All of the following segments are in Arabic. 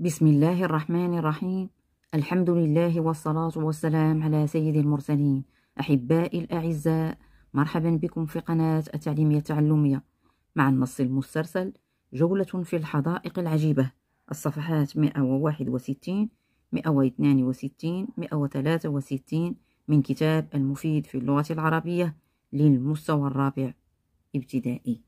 بسم الله الرحمن الرحيم الحمد لله والصلاة والسلام على سيد المرسلين أحبائي الأعزاء مرحبا بكم في قناة التعليمية التعلمية مع النص المسترسل جولة في الحدائق العجيبة الصفحات 161 162 163 من كتاب المفيد في اللغة العربية للمستوى الرابع ابتدائي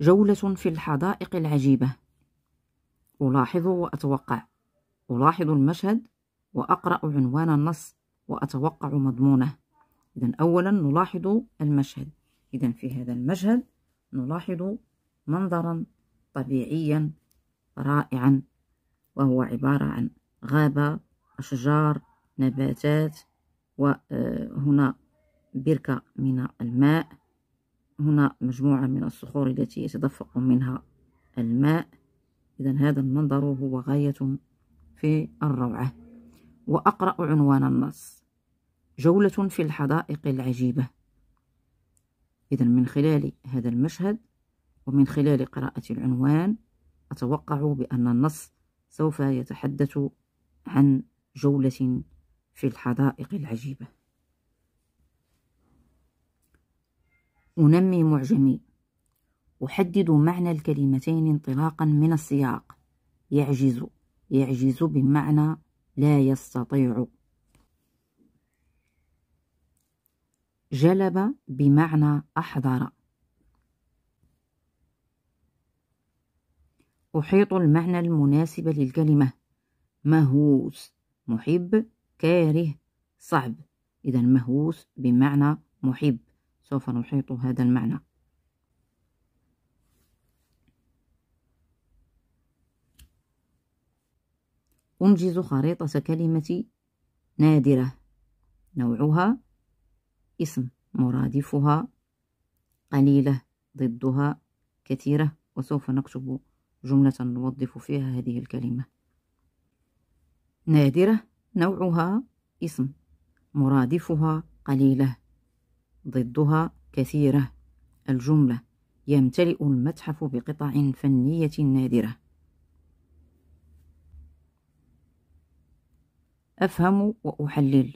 جولة في الحدائق العجيبة ألاحظ وأتوقع ألاحظ المشهد وأقرأ عنوان النص وأتوقع مضمونه إذا أولا نلاحظ المشهد إذا في هذا المشهد نلاحظ منظرا طبيعيا رائعا وهو عبارة عن غابة أشجار نباتات وهنا آه، بركة من الماء هنا مجموعة من الصخور التي يتدفق منها الماء إذا هذا المنظر هو غاية في الروعة وأقرأ عنوان النص جولة في الحدائق العجيبة إذا من خلال هذا المشهد ومن خلال قراءة العنوان أتوقع بأن النص سوف يتحدث عن جولة في الحدائق العجيبة أنمي معجمي وحددوا معنى الكلمتين انطلاقا من السياق يعجز يعجز بمعنى لا يستطيع جلب بمعنى أحضر أحيط المعنى المناسب للكلمة مهووس محب كاره صعب إذا مهووس بمعنى محب سوف نحيط هذا المعنى أنجز خريطة كلمة نادرة نوعها اسم مرادفها قليلة ضدها كثيرة وسوف نكتب جملة نوظف فيها هذه الكلمة نادرة نوعها اسم مرادفها قليلة ضدها كثيرة الجملة يمتلئ المتحف بقطع فنية نادرة أفهم وأحلل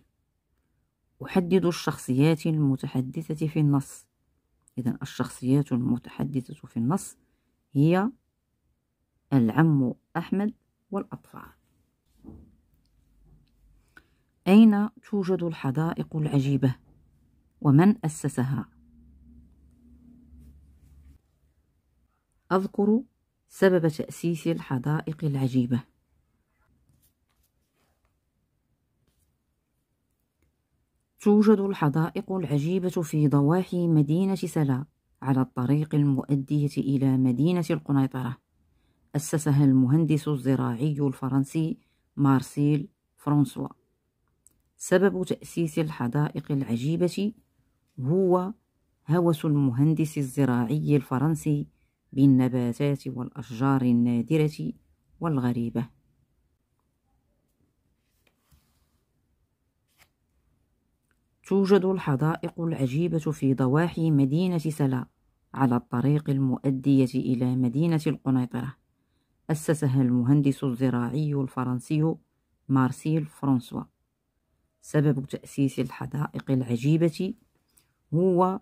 أحدد الشخصيات المتحدثة في النص إذا الشخصيات المتحدثة في النص هي العم أحمد والأطفال أين توجد الحدائق العجيبة ومن أسسها أذكر سبب تأسيس الحدائق العجيبة توجد الحدائق العجيبة في ضواحي مدينة سلا على الطريق المؤدية إلى مدينة القنيطرة أسسها المهندس الزراعي الفرنسي مارسيل فرانسوا سبب تأسيس الحدائق العجيبة هو هوس المهندس الزراعي الفرنسي بالنباتات والأشجار النادرة والغريبة توجد الحدائق العجيبة في ضواحي مدينة سلا على الطريق المؤدية إلى مدينة القنيطرة أسسها المهندس الزراعي الفرنسي مارسيل فرانسوا سبب تأسيس الحدائق العجيبة هو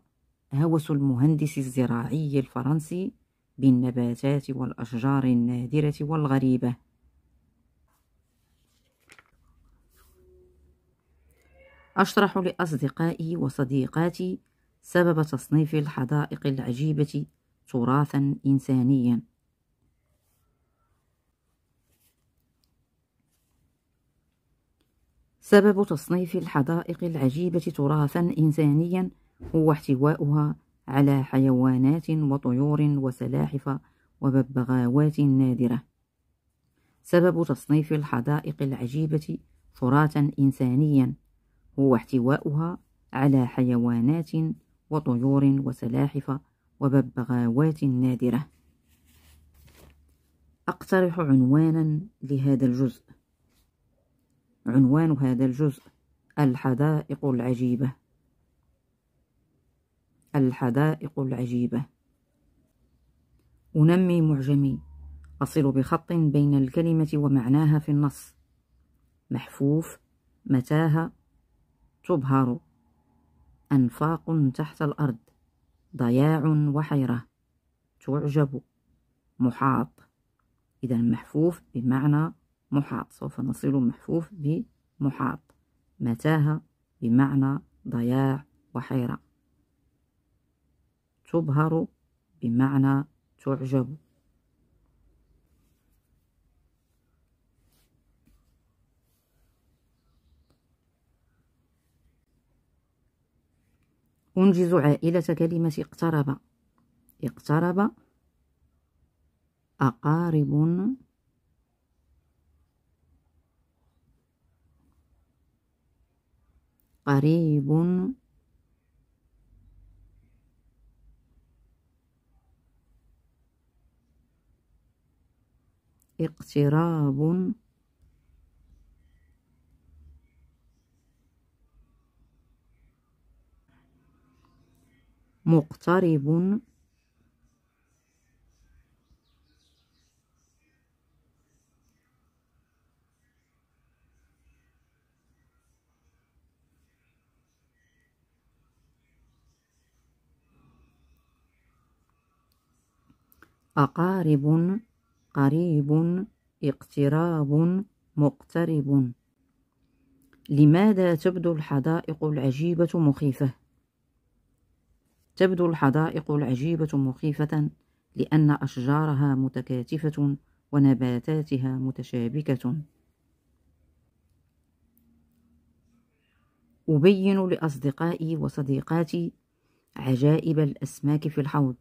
هوس المهندس الزراعي الفرنسي بالنباتات والأشجار النادرة والغريبة أشرح لأصدقائي وصديقاتي سبب تصنيف الحدائق العجيبة تراثا إنسانيا سبب تصنيف الحدائق العجيبة تراثا إنسانيا هو احتواؤها على حيوانات وطيور وسلاحف وببغاوات نادرة سبب تصنيف الحدائق العجيبة تراثا إنسانيا هو احتواؤها على حيوانات وطيور وسلاحف وببغاوات نادرة أقترح عنوانا لهذا الجزء عنوان هذا الجزء الحدائق العجيبة الحدائق العجيبة أنمي معجمي أصل بخط بين الكلمة ومعناها في النص محفوف متاهة تبهر أنفاق تحت الأرض ضياع وحيرة تعجب محاط إذا محفوف بمعنى محاط سوف نصل محفوف بمحاط متاهة بمعنى ضياع وحيرة تبهر بمعنى تعجب أنجز عائلة كلمة اقترب اقترب أقارب قريب اقتراب مقترب أقارب قريب اقتراب مقترب لماذا تبدو الحدائق العجيبة مخيفة؟ تبدو الحدائق العجيبة مخيفة لأن أشجارها متكاتفة ونباتاتها متشابكة أبين لأصدقائي وصديقاتي عجائب الأسماك في الحوض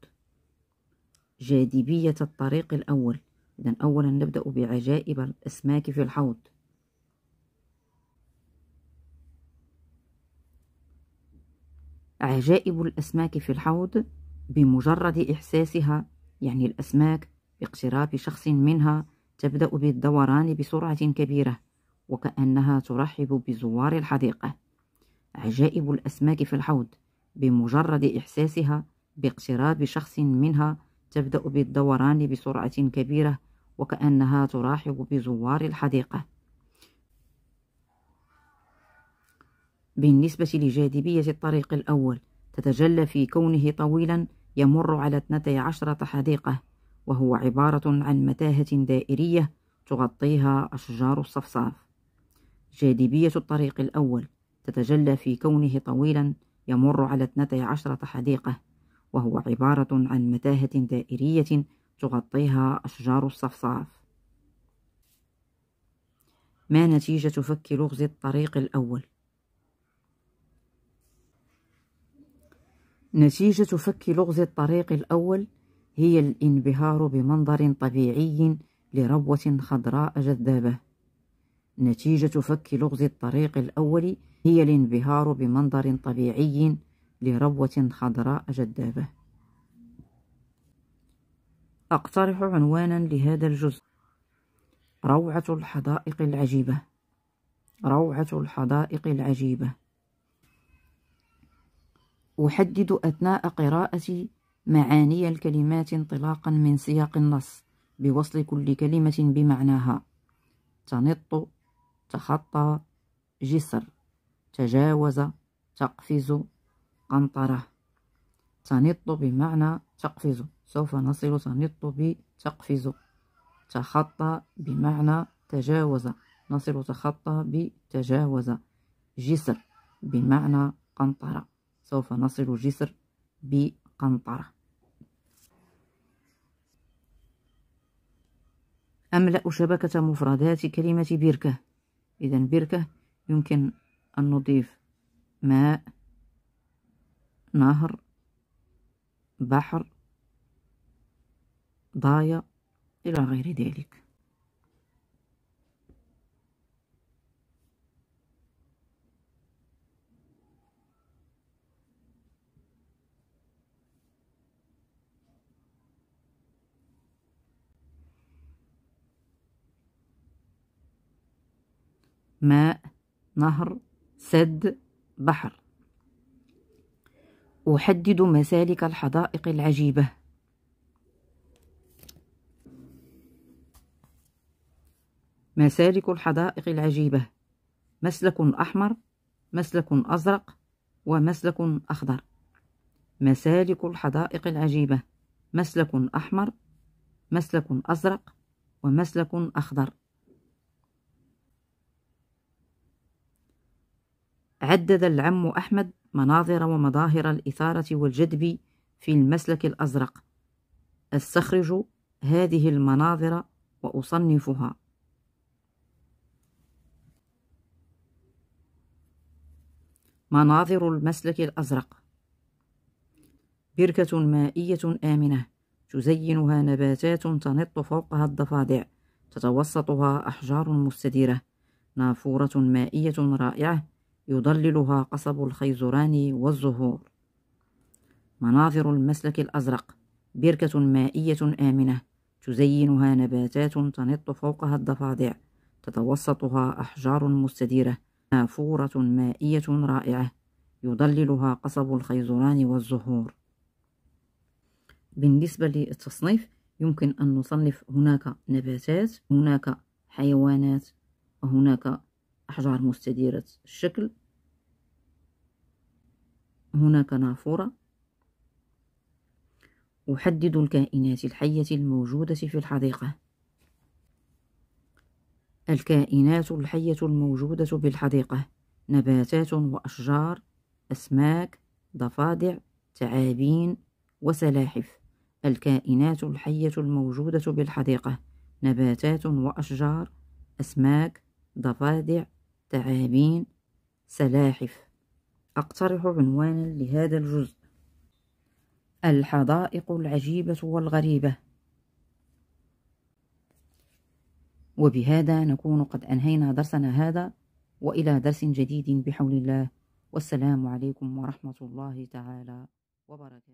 جاذبية الطريق الأول إذن أولا نبدأ بعجائب الأسماك في الحوض عجائب الأسماك في الحوض بمجرد إحساسها يعني الأسماك باقتراب شخص منها تبدأ بالدوران بسرعة كبيرة وكأنها ترحب بزوار الحديقة عجائب الأسماك في الحوض بمجرد إحساسها باقتراب شخص منها تبدأ بالدوران بسرعة كبيرة وكأنها ترحب بزوار الحديقة بالنسبة لجاذبية الطريق الأول تتجلى في كونه طويلا يمر على 12 حديقة وهو عبارة عن متاهة دائرية تغطيها أشجار الصفصاف جاذبية الطريق الأول تتجلى في كونه طويلا يمر على 12 حديقة وهو عبارة عن متاهة دائرية تغطيها أشجار الصفصاف ما نتيجة فك لغز الطريق الأول؟ نتيجة فك لغز الطريق الأول هي الانبهار بمنظر طبيعي لروة خضراء جذابة. نتيجة فك لغز الطريق الأول هي الانبهار بمنظر طبيعي لروة خضراء جذابة. أقترح عنوانا لهذا الجزء: روعة الحدائق العجيبة. روعة الحدائق العجيبة. أحدد أثناء قراءتي معاني الكلمات انطلاقا من سياق النص بوصل كل كلمة بمعناها تنط تخطى جسر تجاوز تقفز قنطرة تنط بمعنى تقفز سوف نصل تنط بتقفز تخطى بمعنى تجاوز نصل تخطى بتجاوز جسر بمعنى قنطرة سوف نصل الجسر بقنطرة أملأ شبكة مفردات كلمة بركة إذا بركة يمكن أن نضيف ماء نهر بحر ضايع إلى غير ذلك ماء نهر سد بحر أحدد مسالك الحدائق العجيبة مسالك الحدائق العجيبة مسلك أحمر مسلك أزرق ومسلك أخضر مسالك الحدائق العجيبة مسلك أحمر مسلك أزرق ومسلك أخضر عدد العم أحمد مناظر ومظاهر الإثارة والجدب في المسلك الأزرق أستخرج هذه المناظر وأصنفها مناظر المسلك الأزرق بركة مائية آمنة تزينها نباتات تنط فوقها الضفادع تتوسطها أحجار مستديرة نافورة مائية رائعة يضللها قصب الخيزران والزهور مناظر المسلك الأزرق بركة مائية آمنة تزينها نباتات تنط فوقها الضفادع تتوسطها أحجار مستديرة نافورة مائية رائعة يضللها قصب الخيزران والزهور بالنسبة للتصنيف يمكن أن نصنف هناك نباتات هناك حيوانات وهناك أحجار مستديرة الشكل هناك نافورة أحدد الكائنات الحية الموجودة في الحديقة الكائنات الحية الموجودة بالحديقة نباتات وأشجار أسماك ضفادع تعابين وسلاحف الكائنات الحية الموجودة بالحديقة نباتات وأشجار أسماك ضفادع تعابين سلاحف أقترح عنوانا لهذا الجزء الحدائق العجيبة والغريبة وبهذا نكون قد أنهينا درسنا هذا وإلى درس جديد بحول الله والسلام عليكم ورحمة الله تعالى وبركاته